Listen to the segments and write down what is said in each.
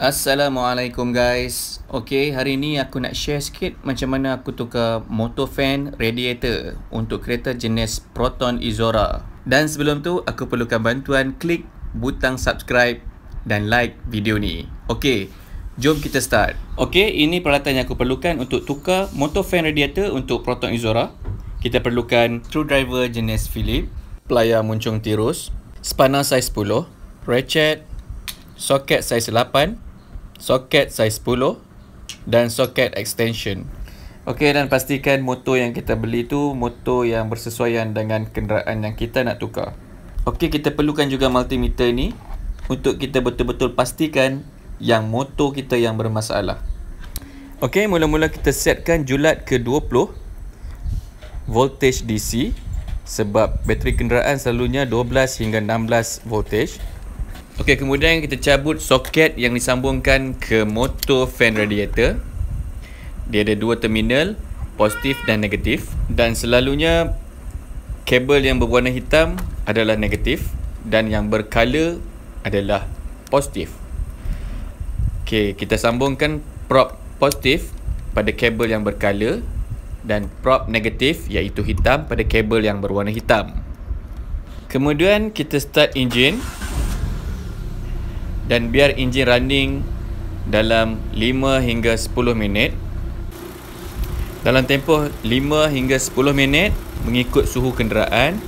Assalamualaikum guys Okay, hari ni aku nak share sikit Macam mana aku tukar motor fan radiator Untuk kereta jenis Proton Izora Dan sebelum tu, aku perlukan bantuan Klik butang subscribe dan like video ni Okay, jom kita start Okay, ini peralatan yang aku perlukan Untuk tukar motor fan radiator Untuk Proton Izora Kita perlukan screwdriver jenis Philips Pelayar muncung tirus Spanner saiz 10 Ratchet Soket saiz 8 soket size 10 dan soket extension. Okey dan pastikan motor yang kita beli tu motor yang bersesuaian dengan kenderaan yang kita nak tukar. Okey kita perlukan juga multimeter ni untuk kita betul-betul pastikan yang motor kita yang bermasalah. Okey mula-mula kita setkan julat ke 20 voltage DC sebab bateri kenderaan selalunya 12 hingga 16 voltage. Okey, kemudian kita cabut soket yang disambungkan ke motor fan radiator. Dia ada dua terminal, positif dan negatif dan selalunya kabel yang berwarna hitam adalah negatif dan yang berkala adalah positif. Okey, kita sambungkan prop positif pada kabel yang berkala dan prop negatif iaitu hitam pada kabel yang berwarna hitam. Kemudian kita start engine dan biar enjin running dalam 5 hingga 10 minit. Dalam tempoh 5 hingga 10 minit mengikut suhu kenderaan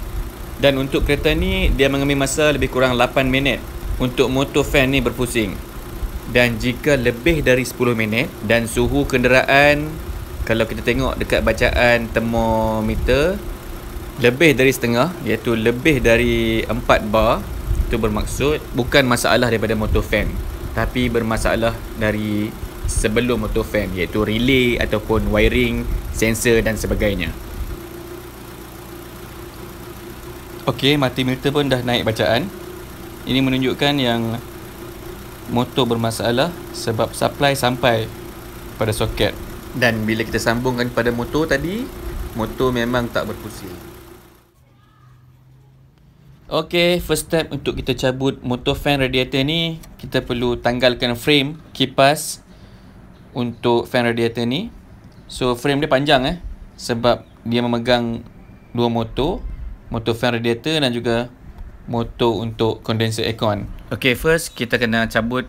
dan untuk kereta ni dia mengambil masa lebih kurang 8 minit untuk motor fan ni berpusing. Dan jika lebih dari 10 minit dan suhu kenderaan kalau kita tengok dekat bacaan termometer lebih dari setengah iaitu lebih dari 4 bar itu bermaksud bukan masalah daripada motor fan tapi bermasalah dari sebelum motor fan iaitu relay ataupun wiring, sensor dan sebagainya. Okey, multimeter pun dah naik bacaan. Ini menunjukkan yang motor bermasalah sebab supply sampai pada soket. Dan bila kita sambungkan pada motor tadi, motor memang tak berpusing. Okay, first step untuk kita cabut motor fan radiator ni Kita perlu tanggalkan frame kipas Untuk fan radiator ni So, frame dia panjang eh Sebab dia memegang dua motor Motor fan radiator dan juga Motor untuk condenser aircon Okay, first kita kena cabut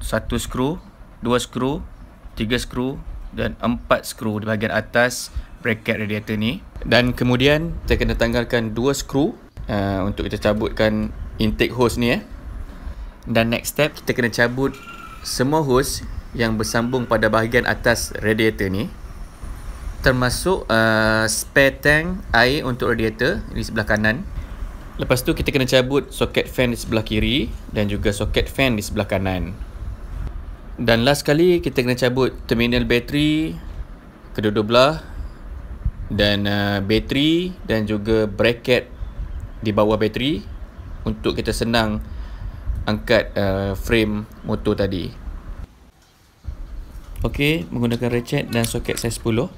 Satu skru Dua skru Tiga skru Dan empat skru di bahagian atas Bracket radiator ni Dan kemudian kita kena tanggalkan dua skru uh, untuk kita cabutkan intake hose ni eh. Dan next step kita kena cabut semua hose yang bersambung pada bahagian atas radiator ni. Termasuk uh, spare tank air untuk radiator di sebelah kanan. Lepas tu kita kena cabut soket fan di sebelah kiri dan juga soket fan di sebelah kanan. Dan last kali kita kena cabut terminal bateri kedua-dua belah dan uh, bateri dan juga bracket di bawah bateri untuk kita senang angkat uh, frame motor tadi. Okey, menggunakan ratchet dan soket saiz 10.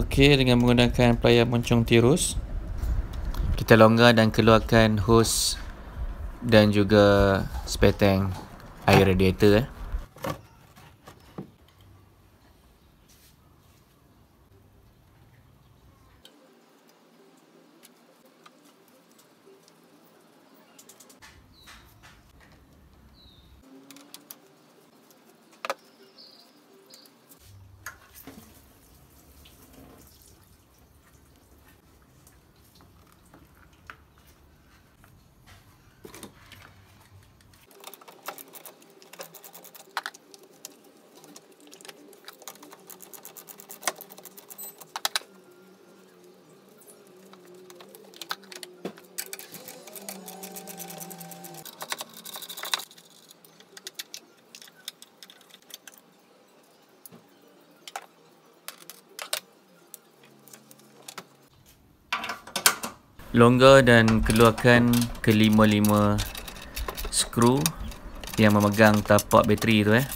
okey dengan menggunakan player moncong tirus kita longgar dan keluarkan hose dan juga spare tank air radiator eh. longgar dan keluarkan kelima-lima skru yang memegang tapak bateri tu eh.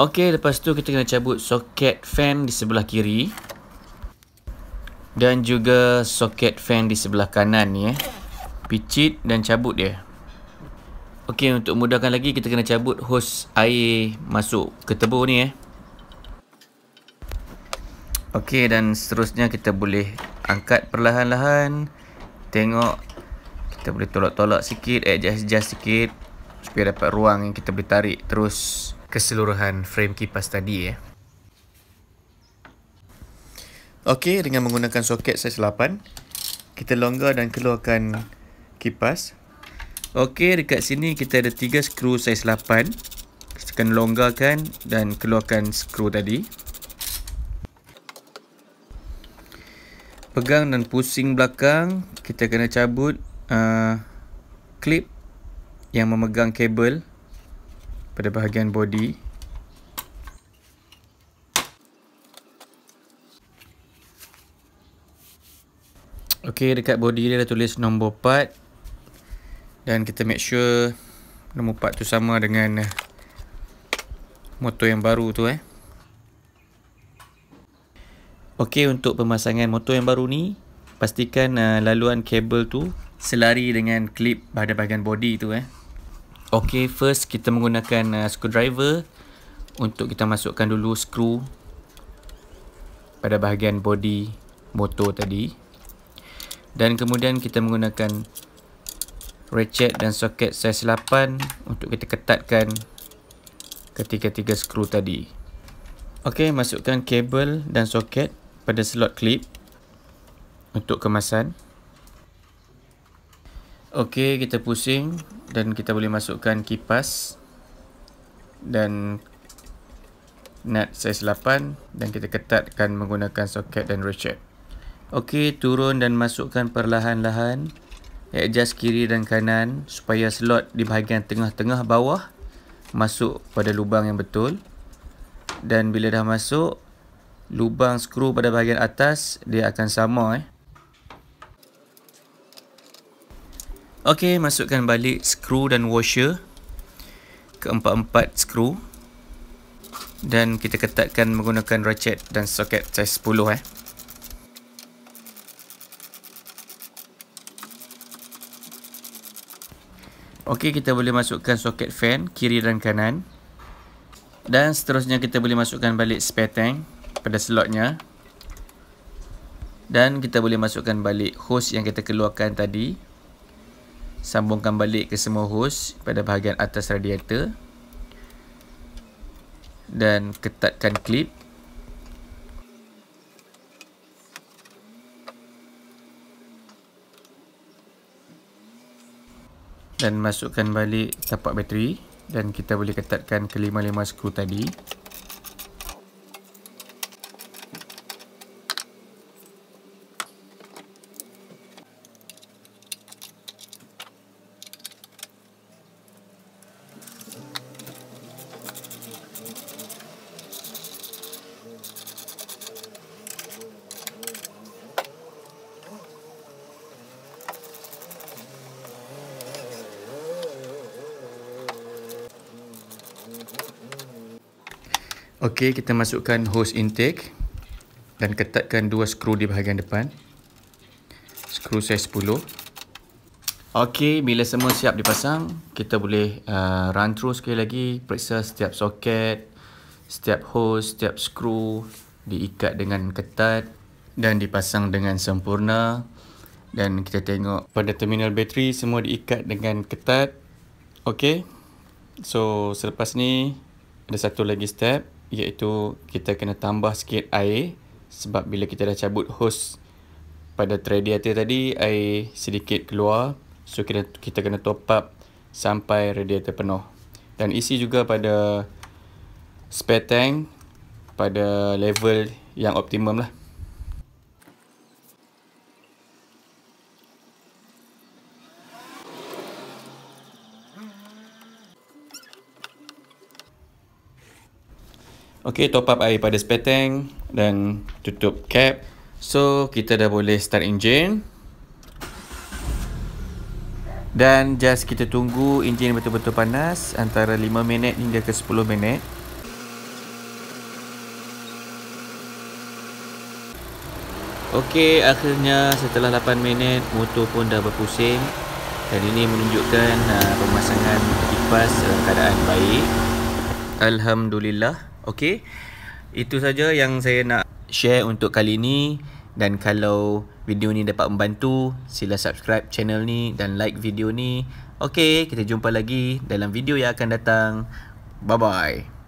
Okey, lepas tu kita kena cabut soket fan di sebelah kiri dan juga soket fan di sebelah kanan ni eh. Picit dan cabut dia. Okey, untuk mudahkan lagi kita kena cabut hose air masuk ke tebu ni eh. Okey dan seterusnya kita boleh angkat perlahan-lahan. Tengok kita boleh tolak-tolak sikit, adjust-adjust sikit supaya dapat ruang yang kita boleh tarik terus keseluruhan frame kipas tadi eh. Okey, dengan menggunakan soket saiz 8, kita longgar dan keluarkan kipas Okey, dekat sini kita ada tiga skru saiz 8. Kita akan longgarkan dan keluarkan skru tadi. Pegang dan pusing belakang. Kita kena cabut uh, yang memegang kabel pada bahagian body. Okey, dekat body dia dah tulis nombor part dan kita make sure nombor part tu sama dengan eh, motor yang baru tu eh ok untuk pemasangan motor yang baru ni pastikan uh, laluan kabel tu selari dengan klip pada bahagian body tu eh ok first kita menggunakan uh, screwdriver untuk kita masukkan dulu skru pada bahagian body motor tadi dan kemudian kita menggunakan ratchet dan soket saiz 8 untuk kita ketatkan ketiga-tiga skru tadi. Okey, masukkan kabel dan soket pada slot clip untuk kemasan. Okey, kita pusing dan kita boleh masukkan kipas dan nut saiz 8 dan kita ketatkan menggunakan soket dan ratchet. Okey, turun dan masukkan perlahan-lahan adjust kiri dan kanan supaya slot di bahagian tengah-tengah bawah masuk pada lubang yang betul dan bila dah masuk lubang skru pada bahagian atas dia akan sama eh Okey, masukkan balik skru dan washer ke empat empat skru dan kita ketatkan menggunakan ratchet dan soket size 10 eh Ok kita boleh masukkan soket fan kiri dan kanan Dan seterusnya kita boleh masukkan balik spare tank pada slotnya Dan kita boleh masukkan balik hose yang kita keluarkan tadi Sambungkan balik ke semua hose pada bahagian atas radiator Dan ketatkan clip dan masukkan balik tapak bateri dan kita boleh ketatkan kelima-lima skru tadi Ok, kita masukkan hose intake dan ketatkan dua skru di bahagian depan. Skru saiz 10. Ok, bila semua siap dipasang, kita boleh uh, run through sekali lagi. Periksa setiap soket, setiap hose, setiap skru diikat dengan ketat dan dipasang dengan sempurna. Dan kita tengok pada terminal bateri semua diikat dengan ketat. Ok, so selepas ni ada satu lagi step iaitu kita kena tambah sikit air sebab bila kita dah cabut hose pada radiator tadi air sedikit keluar so kita kita kena top up sampai radiator penuh dan isi juga pada spare tank pada level yang optimum lah Okay, top up air pada spare tank dan tutup cap. So, kita dah boleh start engine. Dan just kita tunggu engine betul-betul panas antara 5 minit hingga ke 10 minit. Okey, akhirnya setelah 8 minit motor pun dah berpusing dan ini menunjukkan uh, pemasangan kipas uh, keadaan baik. Alhamdulillah. Okey. Itu saja yang saya nak share untuk kali ini dan kalau video ni dapat membantu sila subscribe channel ni dan like video ni. Okey, kita jumpa lagi dalam video yang akan datang. Bye bye.